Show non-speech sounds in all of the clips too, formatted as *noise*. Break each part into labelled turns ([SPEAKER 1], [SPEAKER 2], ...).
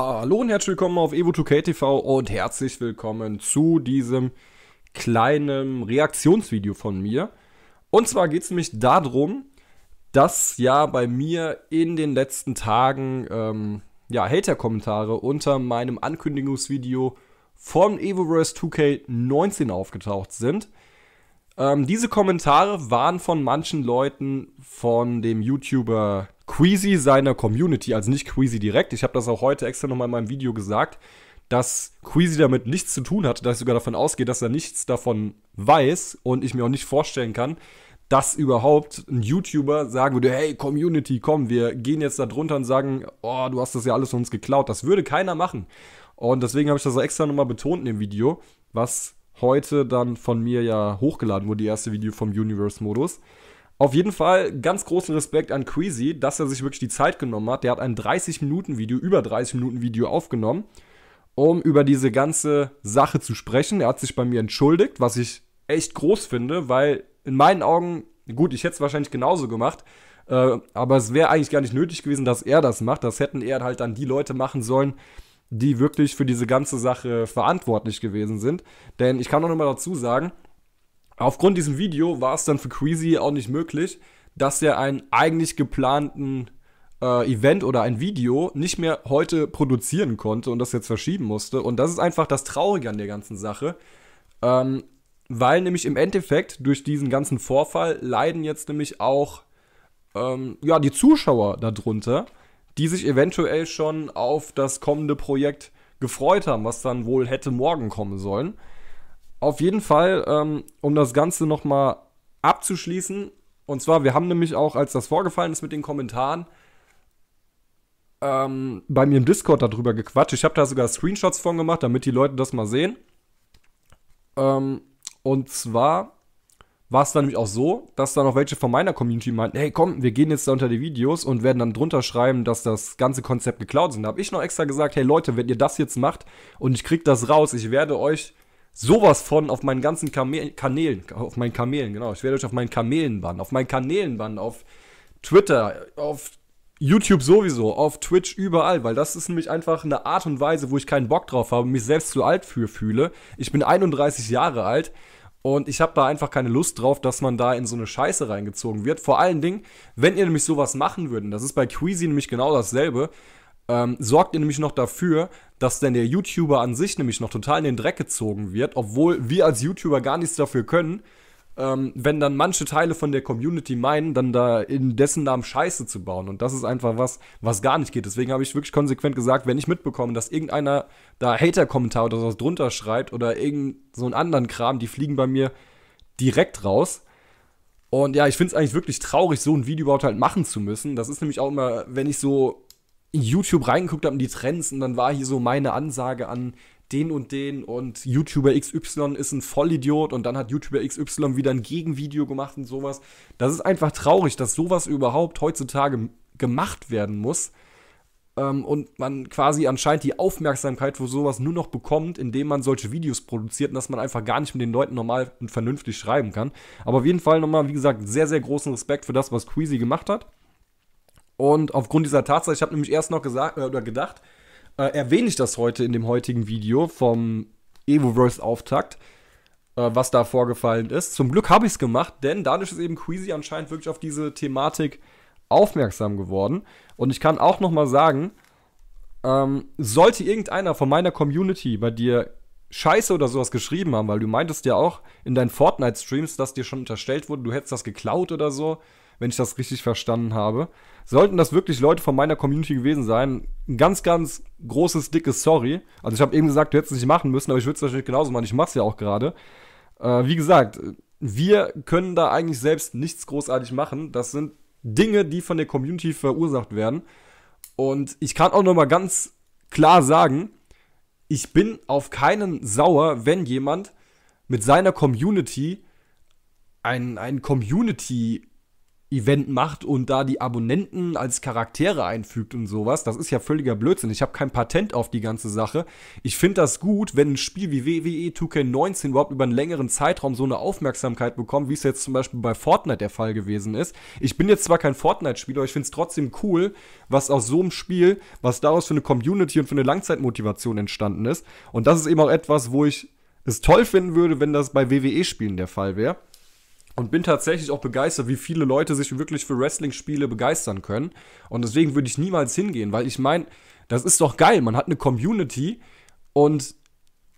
[SPEAKER 1] Hallo und herzlich willkommen auf Evo2K TV und herzlich willkommen zu diesem kleinen Reaktionsvideo von mir. Und zwar geht es nämlich darum, dass ja bei mir in den letzten Tagen ähm, ja, Hater-Kommentare unter meinem Ankündigungsvideo von Evoverse 2K19 aufgetaucht sind. Ähm, diese Kommentare waren von manchen Leuten von dem YouTuber Queasy seiner Community, also nicht Queasy direkt. Ich habe das auch heute extra nochmal in meinem Video gesagt, dass Queasy damit nichts zu tun hat, dass ich sogar davon ausgehe, dass er nichts davon weiß und ich mir auch nicht vorstellen kann, dass überhaupt ein YouTuber sagen würde, hey Community, komm, wir gehen jetzt da drunter und sagen, oh, du hast das ja alles von uns geklaut. Das würde keiner machen. Und deswegen habe ich das auch extra nochmal betont in dem Video, was heute dann von mir ja hochgeladen wurde, die erste Video vom Universe-Modus. Auf jeden Fall ganz großen Respekt an Queasy, dass er sich wirklich die Zeit genommen hat. Der hat ein 30-Minuten-Video, über 30-Minuten-Video aufgenommen, um über diese ganze Sache zu sprechen. Er hat sich bei mir entschuldigt, was ich echt groß finde, weil in meinen Augen, gut, ich hätte es wahrscheinlich genauso gemacht, äh, aber es wäre eigentlich gar nicht nötig gewesen, dass er das macht. Das hätten eher halt dann die Leute machen sollen, die wirklich für diese ganze Sache verantwortlich gewesen sind. Denn ich kann auch nochmal dazu sagen, Aufgrund diesem Video war es dann für Queasy auch nicht möglich, dass er einen eigentlich geplanten äh, Event oder ein Video nicht mehr heute produzieren konnte und das jetzt verschieben musste. Und das ist einfach das Traurige an der ganzen Sache. Ähm, weil nämlich im Endeffekt durch diesen ganzen Vorfall leiden jetzt nämlich auch ähm, ja, die Zuschauer darunter, die sich eventuell schon auf das kommende Projekt gefreut haben, was dann wohl hätte morgen kommen sollen. Auf jeden Fall, ähm, um das Ganze nochmal abzuschließen, und zwar, wir haben nämlich auch, als das vorgefallen ist mit den Kommentaren, ähm, bei mir im Discord darüber gequatscht. Ich habe da sogar Screenshots von gemacht, damit die Leute das mal sehen. Ähm, und zwar war es dann nämlich auch so, dass da noch welche von meiner Community meinten, hey komm, wir gehen jetzt da unter die Videos und werden dann drunter schreiben, dass das ganze Konzept geklaut ist. Und Da habe ich noch extra gesagt, hey Leute, wenn ihr das jetzt macht und ich krieg das raus, ich werde euch sowas von auf meinen ganzen Kamel Kanälen, auf meinen Kamelen, genau. Ich werde euch auf meinen Kamelen bannen, auf meinen Kanälen bannen, auf Twitter, auf YouTube sowieso, auf Twitch überall, weil das ist nämlich einfach eine Art und Weise, wo ich keinen Bock drauf habe, mich selbst zu alt für fühle. Ich bin 31 Jahre alt und ich habe da einfach keine Lust drauf, dass man da in so eine Scheiße reingezogen wird. Vor allen Dingen, wenn ihr nämlich sowas machen würden, das ist bei Queasy nämlich genau dasselbe, ähm, sorgt ihr nämlich noch dafür, dass denn der YouTuber an sich nämlich noch total in den Dreck gezogen wird, obwohl wir als YouTuber gar nichts dafür können, ähm, wenn dann manche Teile von der Community meinen, dann da in dessen Namen Scheiße zu bauen. Und das ist einfach was, was gar nicht geht. Deswegen habe ich wirklich konsequent gesagt, wenn ich mitbekomme, dass irgendeiner da Hater-Kommentar oder sowas drunter schreibt oder irgendeinen so einen anderen Kram, die fliegen bei mir direkt raus. Und ja, ich finde es eigentlich wirklich traurig, so ein Video überhaupt halt machen zu müssen. Das ist nämlich auch immer, wenn ich so YouTube reingeguckt habe in die Trends und dann war hier so meine Ansage an den und den und YouTuber XY ist ein Vollidiot und dann hat YouTuber XY wieder ein Gegenvideo gemacht und sowas. Das ist einfach traurig, dass sowas überhaupt heutzutage gemacht werden muss ähm, und man quasi anscheinend die Aufmerksamkeit für sowas nur noch bekommt, indem man solche Videos produziert und dass man einfach gar nicht mit den Leuten normal und vernünftig schreiben kann. Aber auf jeden Fall nochmal, wie gesagt, sehr, sehr großen Respekt für das, was Queasy gemacht hat. Und aufgrund dieser Tatsache, ich habe nämlich erst noch gesagt äh, oder gedacht, äh, erwähne ich das heute in dem heutigen Video vom Evoverse-Auftakt, äh, was da vorgefallen ist. Zum Glück habe ich es gemacht, denn dadurch ist eben Queasy anscheinend wirklich auf diese Thematik aufmerksam geworden. Und ich kann auch noch mal sagen, ähm, sollte irgendeiner von meiner Community bei dir Scheiße oder sowas geschrieben haben, weil du meintest ja auch in deinen Fortnite-Streams, dass dir schon unterstellt wurde, du hättest das geklaut oder so wenn ich das richtig verstanden habe. Sollten das wirklich Leute von meiner Community gewesen sein, ein ganz, ganz großes, dickes Sorry. Also ich habe eben gesagt, du hättest es nicht machen müssen, aber ich würde es natürlich genauso machen. Ich mache es ja auch gerade. Äh, wie gesagt, wir können da eigentlich selbst nichts großartig machen. Das sind Dinge, die von der Community verursacht werden. Und ich kann auch noch mal ganz klar sagen, ich bin auf keinen sauer, wenn jemand mit seiner Community ein, einen Community Event macht und da die Abonnenten als Charaktere einfügt und sowas, das ist ja völliger Blödsinn. Ich habe kein Patent auf die ganze Sache. Ich finde das gut, wenn ein Spiel wie WWE e 2K19 überhaupt über einen längeren Zeitraum so eine Aufmerksamkeit bekommt, wie es jetzt zum Beispiel bei Fortnite der Fall gewesen ist. Ich bin jetzt zwar kein Fortnite-Spieler, ich finde es trotzdem cool, was aus so einem Spiel, was daraus für eine Community und für eine Langzeitmotivation entstanden ist. Und das ist eben auch etwas, wo ich es toll finden würde, wenn das bei WWE-Spielen der Fall wäre. Und bin tatsächlich auch begeistert, wie viele Leute sich wirklich für Wrestling-Spiele begeistern können. Und deswegen würde ich niemals hingehen, weil ich meine, das ist doch geil. Man hat eine Community und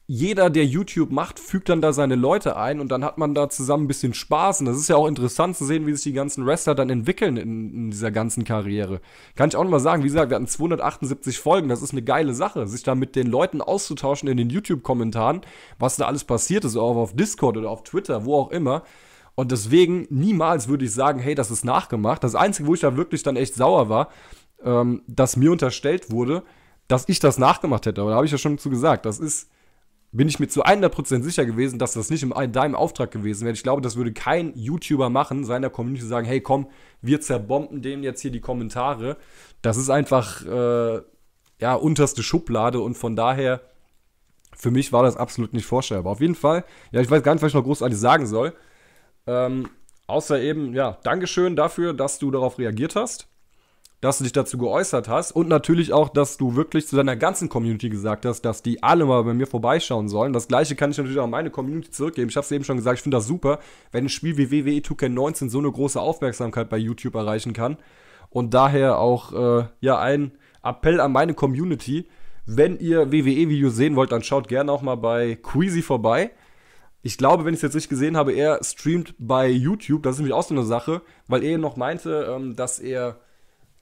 [SPEAKER 1] jeder, der YouTube macht, fügt dann da seine Leute ein und dann hat man da zusammen ein bisschen Spaß. Und das ist ja auch interessant zu sehen, wie sich die ganzen Wrestler dann entwickeln in, in dieser ganzen Karriere. Kann ich auch nochmal sagen, wie gesagt, wir hatten 278 Folgen. Das ist eine geile Sache, sich da mit den Leuten auszutauschen in den YouTube-Kommentaren, was da alles passiert ist, auch auf Discord oder auf Twitter, wo auch immer und deswegen niemals würde ich sagen, hey, das ist nachgemacht. Das Einzige, wo ich da wirklich dann echt sauer war, ähm, dass mir unterstellt wurde, dass ich das nachgemacht hätte. Aber da habe ich ja schon zu gesagt, das ist, bin ich mir zu 100% sicher gewesen, dass das nicht in deinem Auftrag gewesen wäre. Ich glaube, das würde kein YouTuber machen, seiner Community sagen, hey, komm, wir zerbomben dem jetzt hier die Kommentare. Das ist einfach, äh, ja, unterste Schublade und von daher, für mich war das absolut nicht vorstellbar. Auf jeden Fall, ja, ich weiß gar nicht, was ich noch großartig sagen soll. Ähm, außer eben, ja, Dankeschön dafür, dass du darauf reagiert hast, dass du dich dazu geäußert hast und natürlich auch, dass du wirklich zu deiner ganzen Community gesagt hast, dass die alle mal bei mir vorbeischauen sollen. Das gleiche kann ich natürlich auch an meine Community zurückgeben. Ich habe es eben schon gesagt, ich finde das super, wenn ein Spiel wie WWE 2K19 so eine große Aufmerksamkeit bei YouTube erreichen kann. Und daher auch, äh, ja, ein Appell an meine Community. Wenn ihr WWE-Videos sehen wollt, dann schaut gerne auch mal bei Queasy vorbei ich glaube, wenn ich es jetzt richtig gesehen habe, er streamt bei YouTube. Das ist nämlich auch so eine Sache, weil er noch meinte, ähm, dass er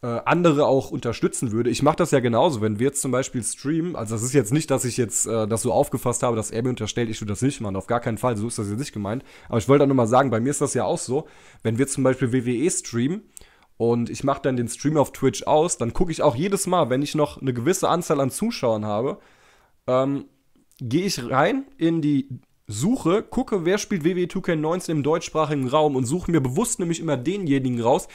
[SPEAKER 1] äh, andere auch unterstützen würde. Ich mache das ja genauso, wenn wir jetzt zum Beispiel streamen. Also das ist jetzt nicht, dass ich jetzt äh, das so aufgefasst habe, dass er mir unterstellt, ich würde das nicht machen. Auf gar keinen Fall, so ist das jetzt nicht gemeint. Aber ich wollte auch nur mal sagen, bei mir ist das ja auch so, wenn wir zum Beispiel WWE streamen und ich mache dann den Stream auf Twitch aus, dann gucke ich auch jedes Mal, wenn ich noch eine gewisse Anzahl an Zuschauern habe, ähm, gehe ich rein in die suche, gucke, wer spielt ww 2K19 im deutschsprachigen Raum und suche mir bewusst nämlich immer denjenigen raus,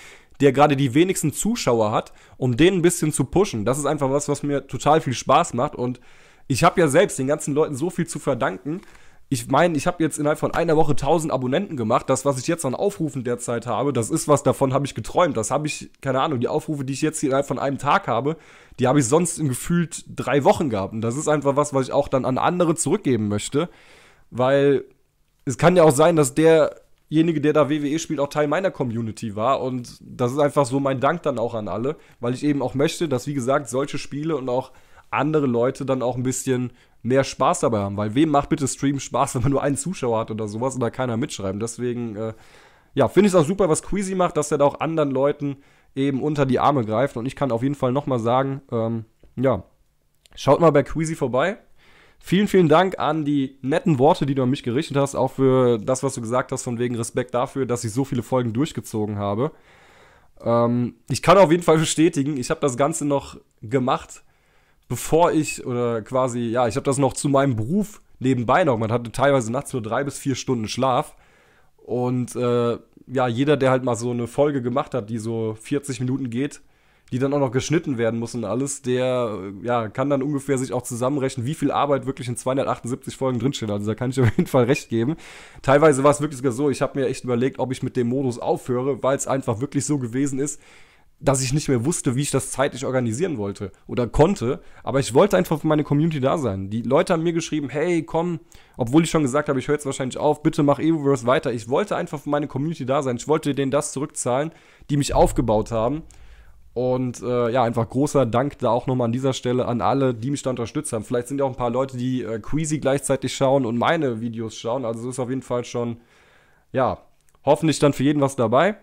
[SPEAKER 1] der gerade die wenigsten Zuschauer hat, um den ein bisschen zu pushen. Das ist einfach was, was mir total viel Spaß macht und ich habe ja selbst den ganzen Leuten so viel zu verdanken. Ich meine, ich habe jetzt innerhalb von einer Woche 1000 Abonnenten gemacht. Das, was ich jetzt an Aufrufen derzeit habe, das ist was, davon habe ich geträumt. Das habe ich, keine Ahnung, die Aufrufe, die ich jetzt innerhalb von einem Tag habe, die habe ich sonst in gefühlt drei Wochen gehabt. Und das ist einfach was, was ich auch dann an andere zurückgeben möchte weil es kann ja auch sein, dass derjenige, der da WWE spielt, auch Teil meiner Community war. Und das ist einfach so mein Dank dann auch an alle, weil ich eben auch möchte, dass, wie gesagt, solche Spiele und auch andere Leute dann auch ein bisschen mehr Spaß dabei haben. Weil wem macht bitte Stream Spaß, *laughs* wenn man nur einen Zuschauer hat oder sowas und da keiner mitschreibt? Deswegen, äh, ja, finde ich es auch super, was Queasy macht, dass er da auch anderen Leuten eben unter die Arme greift. Und ich kann auf jeden Fall nochmal sagen, ähm, ja, schaut mal bei Queasy vorbei. Vielen, vielen Dank an die netten Worte, die du an mich gerichtet hast, auch für das, was du gesagt hast, von wegen Respekt dafür, dass ich so viele Folgen durchgezogen habe. Ähm, ich kann auf jeden Fall bestätigen, ich habe das Ganze noch gemacht, bevor ich, oder quasi, ja, ich habe das noch zu meinem Beruf nebenbei noch. Man hatte teilweise nachts nur drei bis vier Stunden Schlaf. Und äh, ja, jeder, der halt mal so eine Folge gemacht hat, die so 40 Minuten geht, die dann auch noch geschnitten werden muss und alles, der äh, ja, kann dann ungefähr sich auch zusammenrechnen, wie viel Arbeit wirklich in 278 Folgen drinsteht. Also da kann ich *laughs* auf jeden Fall recht geben. Teilweise war es wirklich sogar so, ich habe mir echt überlegt, ob ich mit dem Modus aufhöre, weil es einfach wirklich so gewesen ist, dass ich nicht mehr wusste, wie ich das zeitlich organisieren wollte oder konnte. Aber ich wollte einfach für meine Community da sein. Die Leute haben mir geschrieben, hey, komm, obwohl ich schon gesagt habe, ich höre jetzt wahrscheinlich auf, bitte mach Evoverse weiter. Ich wollte einfach für meine Community da sein. Ich wollte denen das zurückzahlen, die mich aufgebaut haben. Und äh, ja, einfach großer Dank da auch nochmal an dieser Stelle an alle, die mich da unterstützt haben. Vielleicht sind ja auch ein paar Leute, die äh, Queasy gleichzeitig schauen und meine Videos schauen. Also ist auf jeden Fall schon, ja, hoffentlich dann für jeden was dabei.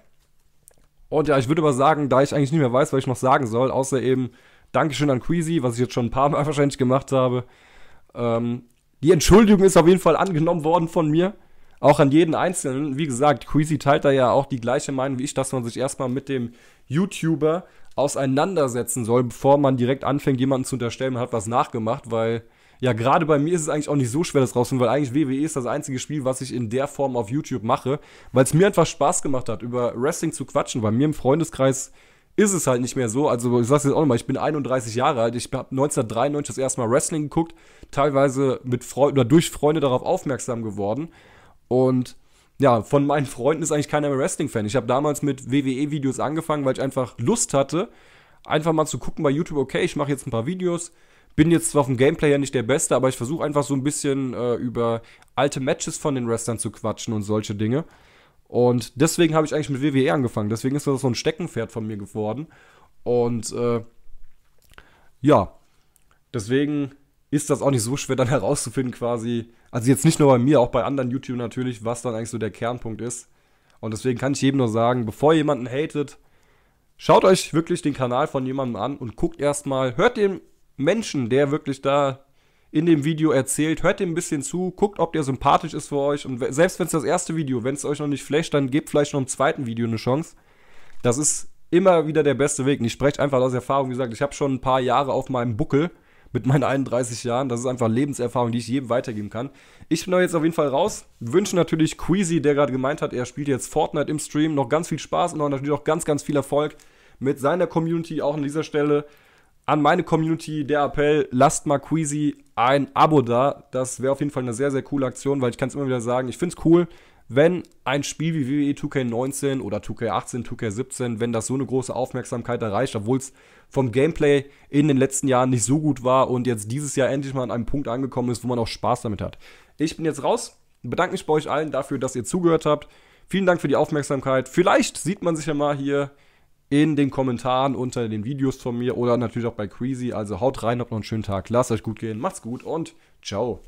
[SPEAKER 1] Und ja, ich würde aber sagen, da ich eigentlich nicht mehr weiß, was ich noch sagen soll, außer eben Dankeschön an Queasy, was ich jetzt schon ein paar Mal *laughs* wahrscheinlich gemacht habe. Ähm, die Entschuldigung ist auf jeden Fall angenommen worden von mir auch an jeden Einzelnen. Wie gesagt, Queasy teilt da ja auch die gleiche Meinung wie ich, dass man sich erstmal mit dem YouTuber auseinandersetzen soll, bevor man direkt anfängt, jemanden zu unterstellen, man hat was nachgemacht, weil ja, gerade bei mir ist es eigentlich auch nicht so schwer, das rauszufinden, weil eigentlich WWE ist das einzige Spiel, was ich in der Form auf YouTube mache, weil es mir einfach Spaß gemacht hat, über Wrestling zu quatschen. Bei mir im Freundeskreis ist es halt nicht mehr so. Also, ich sag's jetzt auch nochmal, ich bin 31 Jahre alt, ich habe 1993 das erste Mal Wrestling geguckt, teilweise mit Freunden oder durch Freunde darauf aufmerksam geworden. Und ja, von meinen Freunden ist eigentlich keiner mehr Wrestling-Fan. Ich habe damals mit WWE-Videos angefangen, weil ich einfach Lust hatte, einfach mal zu gucken bei YouTube, okay, ich mache jetzt ein paar Videos, bin jetzt zwar vom Gameplay ja nicht der Beste, aber ich versuche einfach so ein bisschen äh, über alte Matches von den Wrestlern zu quatschen und solche Dinge. Und deswegen habe ich eigentlich mit WWE angefangen. Deswegen ist das so ein Steckenpferd von mir geworden. Und äh, ja, deswegen ist das auch nicht so schwer, dann herauszufinden quasi. Also jetzt nicht nur bei mir, auch bei anderen YouTube natürlich, was dann eigentlich so der Kernpunkt ist. Und deswegen kann ich jedem nur sagen, bevor ihr jemanden hatet, schaut euch wirklich den Kanal von jemandem an und guckt erstmal, hört dem Menschen, der wirklich da in dem Video erzählt, hört dem ein bisschen zu, guckt, ob der sympathisch ist für euch. Und selbst wenn es das erste Video, wenn es euch noch nicht flasht, dann gebt vielleicht noch im zweiten Video eine Chance. Das ist immer wieder der beste Weg. Und ich spreche einfach aus Erfahrung, wie gesagt, ich habe schon ein paar Jahre auf meinem Buckel mit meinen 31 Jahren. Das ist einfach Lebenserfahrung, die ich jedem weitergeben kann. Ich bin da jetzt auf jeden Fall raus. Wünsche natürlich Queasy, der gerade gemeint hat, er spielt jetzt Fortnite im Stream, noch ganz viel Spaß und natürlich auch ganz, ganz viel Erfolg mit seiner Community auch an dieser Stelle. An meine Community der Appell, lasst mal Queasy ein Abo da. Das wäre auf jeden Fall eine sehr, sehr coole Aktion, weil ich kann es immer wieder sagen, ich finde es cool wenn ein Spiel wie WWE e 2K19 oder 2K18, 2K17, wenn das so eine große Aufmerksamkeit erreicht, obwohl es vom Gameplay in den letzten Jahren nicht so gut war und jetzt dieses Jahr endlich mal an einem Punkt angekommen ist, wo man auch Spaß damit hat. Ich bin jetzt raus, bedanke mich bei euch allen dafür, dass ihr zugehört habt. Vielen Dank für die Aufmerksamkeit. Vielleicht sieht man sich ja mal hier in den Kommentaren unter den Videos von mir oder natürlich auch bei Creasy. Also haut rein, habt noch einen schönen Tag, lasst euch gut gehen, macht's gut und ciao.